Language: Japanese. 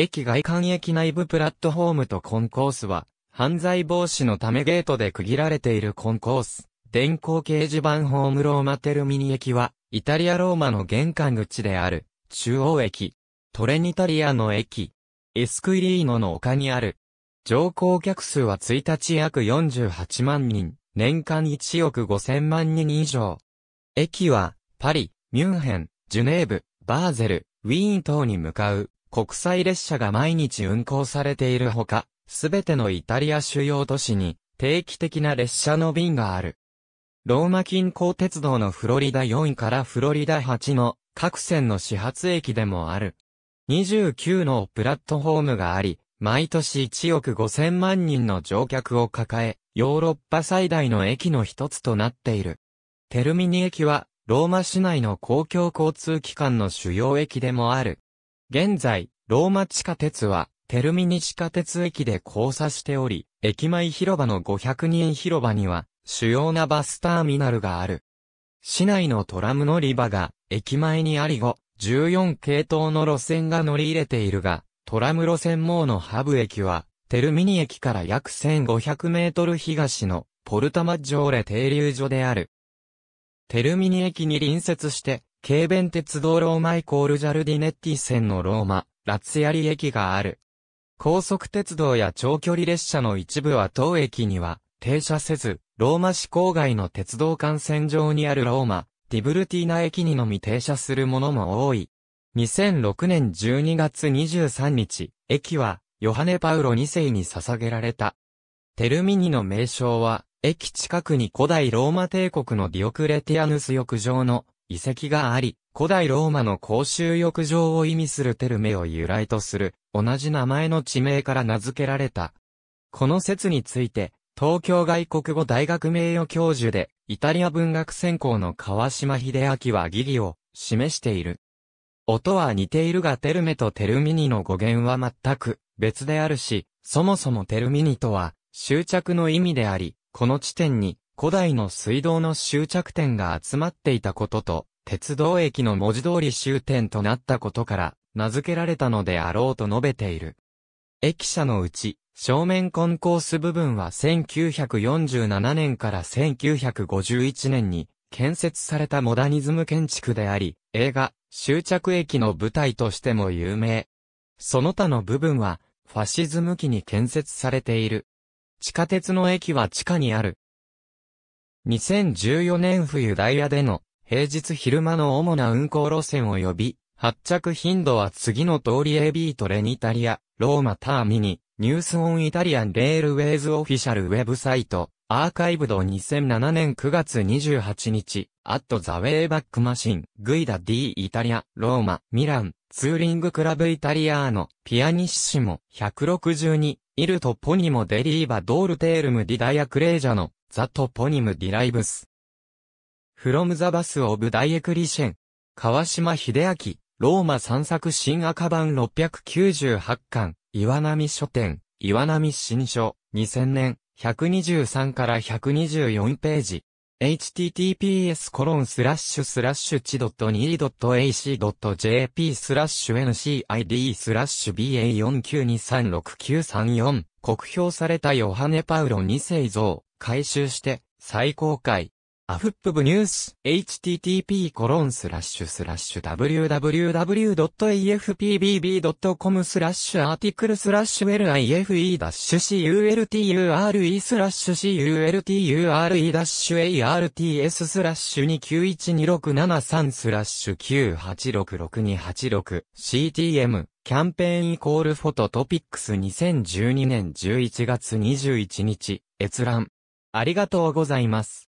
駅外観駅内部プラットフォームとコンコースは、犯罪防止のためゲートで区切られているコンコース。電光掲示板ホームローマテルミニ駅は、イタリアローマの玄関口である、中央駅。トレニタリアの駅。エスクイリーノの丘にある。乗降客数は1日約48万人、年間1億5000万人以上。駅は、パリ、ミュンヘン、ジュネーブ、バーゼル、ウィーン等に向かう国際列車が毎日運行されているほか、すべてのイタリア主要都市に定期的な列車の便がある。ローマ近郊鉄道のフロリダ4からフロリダ8の各線の始発駅でもある。29のプラットフォームがあり、毎年1億5000万人の乗客を抱え、ヨーロッパ最大の駅の一つとなっている。テルミニ駅は、ローマ市内の公共交通機関の主要駅でもある。現在、ローマ地下鉄は、テルミニ地下鉄駅で交差しており、駅前広場の500人広場には、主要なバスターミナルがある。市内のトラム乗り場が、駅前にあり5、14系統の路線が乗り入れているが、トラム路線網のハブ駅は、テルミニ駅から約1500メートル東のポルタマッジョーレ停留所である。テルミニ駅に隣接して、軽便鉄道ローマイコールジャルディネッティ線のローマ、ラツヤリ駅がある。高速鉄道や長距離列車の一部は当駅には停車せず、ローマ市郊外の鉄道幹線上にあるローマ、ディブルティーナ駅にのみ停車するものも多い。2006年12月23日、駅はヨハネ・パウロ2世に捧げられた。テルミニの名称は、駅近くに古代ローマ帝国のディオクレティアヌス浴場の遺跡があり、古代ローマの公衆浴場を意味するテルメを由来とする、同じ名前の地名から名付けられた。この説について、東京外国語大学名誉教授で、イタリア文学専攻の川島秀明は疑義を示している。音は似ているがテルメとテルミニの語源は全く別であるし、そもそもテルミニとは執着の意味であり、この地点に古代の水道の終着点が集まっていたことと、鉄道駅の文字通り終点となったことから、名付けられたのであろうと述べている。駅舎のうち、正面コンコース部分は1947年から1951年に建設されたモダニズム建築であり、映画、終着駅の舞台としても有名。その他の部分は、ファシズム期に建設されている。地下鉄の駅は地下にある、2014年冬ダイヤでの平日昼間の主な運行路線及び発着頻度は次の通り AB トレニタリア、ローマターミニ、ニュースオンイタリアンレールウェイズオフィシャルウェブサイト、アーカイブド2007年9月28日、アットザウェイバックマシン、グイダ D イタリア、ローマ、ミラン、ツーリングクラブイタリアーノ、ピアニッシモ、162、イルトポニモデリーバドールテールムディダイアクレージャの、ザトポニムディライブス。フロムザバスオブダイエクリシェン。川島秀明ローマ散策新赤版698巻岩波書店岩波新書2000年123から124ページ https コロンスラッシュスラッシュチドット 2.ac.jp スラッシュ NCID スラッシュ BA492369334 酷評されたヨハネ・パウロ2世像回収して、再公開。アフップブニュース、http コロンスラッシュスラッシュ www.afpbb.com スラッシュアーティクルスラッシュ life culture スラッシュ culture arts スラッシュ291267スラッシュ9 8 6 6 2 8 6 c t m キャンペーンイコールフォトトピックス2012年11月21日閲覧ありがとうございます。